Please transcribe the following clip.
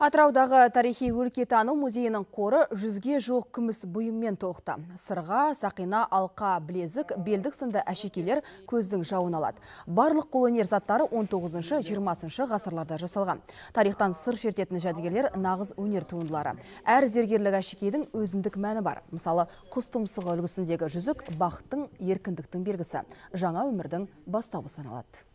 Атыраудағы тарихи өлкетану музейінің қоры жүзге жоқ күміс бұйыммен толықты. Сырға, сақина, алқа, білезік, белдік сынды әшекелер көздің жауын алады. Барлық қолөнер заттары 19-20 ғасырларда жасалған. Тарихтан сыр шертетін жәдігерлер нағыз өнер туындылары. Әр зергерлік әшекейдің өзіндік мәні бар. Мысалы, құс тұмсығы үлгісіндегі жүзік бақыттың, еркіндіктің белгісі. Жаңа өмірдің бастауы саналады.